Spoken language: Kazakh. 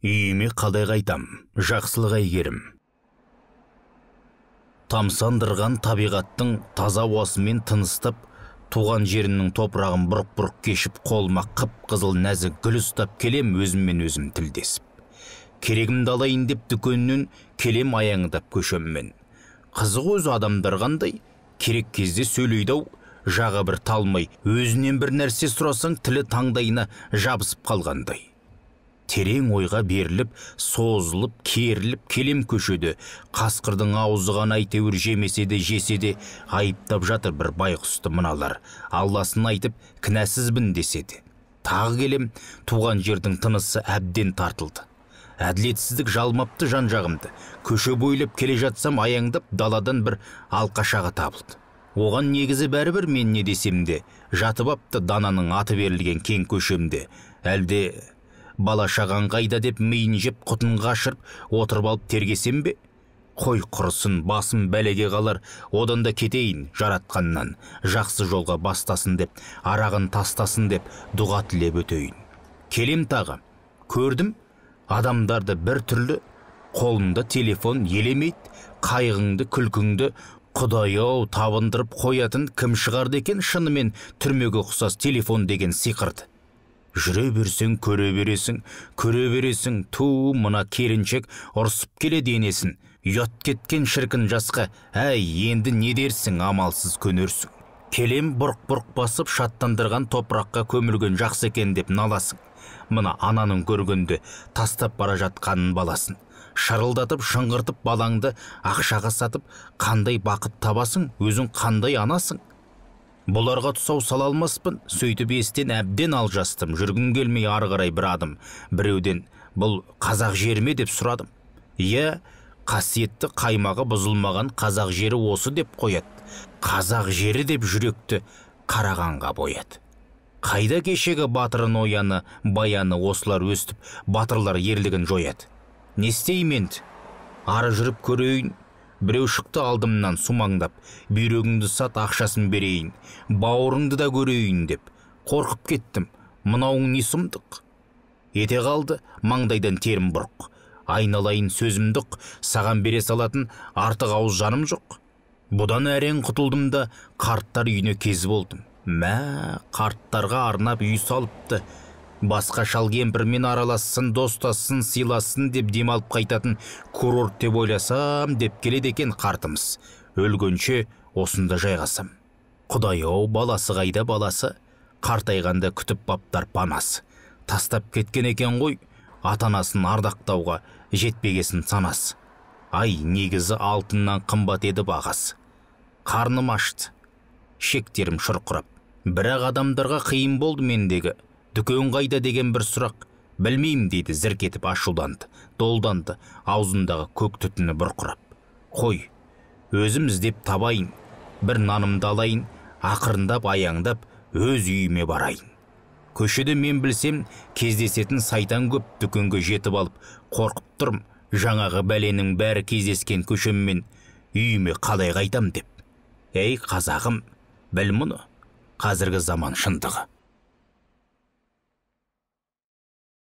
үйіме қалай қайтам жақсылық әйгерім тамсандырған табиғаттың таза ауасымен тыныстап туған жерінің топырағын бұрқ бұрқ кешіп қолыма қып қызыл нәзік гүл ұстап келем өзіммен өзім тілдесіп керегімді алайын деп дүкеннен келем аяңдап көшеммен қызық өзі адамдар қандай керек кезде сөйлейді ау жағы бір талмай өзінен бір нәрсе сұрасаң тілі таңдайына жабысып қалғандай терең ойға беріліп созылып керіліп келем көшеді қасқырдың аузы ғана әйтеуір жемесе де жесе де айыптап жатыр бір байқұсты мыналар алласын айтып кінәсізбін десе де тағы келем туған жердің тынысы әбден тартылды әділетсіздік жалмапты жан жағымды көше бойлап келе жатсам аяңдап даладан бір алқашағы табылды оған негізі бәрібір мен не десем де жатып апты дананың аты берілген кең көшемде әлде бала шаған қайда деп миын жеп құтынға шырып отырып алып тергесем бе қой құрсын басым бәлеге қалар одан да кетейін жаратқаннан жақсы жолға бастасын деп арағын тастасын деп дұға тілеп өтейін келем тағы көрдім адамдарды бір түрлі қолында телефон елемейді қайғыңды күлкіңді құдай ау табындырып қоятын кім шығарды екен шынымен түрмеге ұқсас телефон деген сиқырды жүре берсең көре бересің көре бересің ту мына келіншек ұрсып келе денесін. ұят кеткен шіркін жасқа әй енді не дерсің амалсыз көнерсің келем бұрқ бұрқ басып шаттандырған топыраққа көмілген жақсы екен деп наласың мына ананың көргенде тастап бара жатқанын баласын Шарылдатып, шыңғыртып балаңды ақшаға сатып қандай бақыт табасың өзің қандай анасың бұларға тұсау сала алмаспын сөйтіп естен әбден алжастым жүргім келмей ары қарай бір адым біреуден бұл қазақ жері ме деп сұрадым иә қасиетті қаймағы бұзылмаған қазақ жері осы деп қояды қазақ жері деп жүректі қарағанға бояды қайда кешегі батырын ояны баяны осылар өстіп батырлар ерлігін жояды не істеймін ары жүріп көрейін біреу шықты алдымнан сумаңдап бүйрегіңді сат ақшасын берейін бауырыңды да көрейін деп қорқып кеттім мынауың не сұмдық ете қалды маңдайдан терім бұрқ айналайын сөзімдік саған бере салатын артық ауыз жаным жоқ бұдан әрең құтылдым да қарттар үйіне кез болдым мә қарттарға арнап үй салыпты басқа шал кемпірмен аралассын достасын, сыйласын деп демалып қайтатын курорт деп ойласам деп келеді екен қартымыз өлгенше осында жайғасам құдай ау баласы қайда баласы қартайғанда күтіп баптар панасы тастап кеткен екен ғой ата анасын ардақтауға жетпегесін санас. ай негізі алтыннан қымбат еді бағасы қарным ашты шектерім шұрқырап бірақ адамдарға қиын болды мендегі дүкен қайда деген бір сұрақ білмеймін дейді зірк етіп ашуланды долданды аузындағы көк түтіні бұрқырап қой өзім іздеп табайын бір нанымды алайын ақырындап аяңдап өз үйіме барайын көшеде мен білсем кездесетін сайтан көп дүкенге жетіп алып қорқып тұрм жаңағы бәленің бәрі кездескен көшеммен үйіме қалай қайтам деп Эй, қазағым біл мұны қазіргі заман шындығы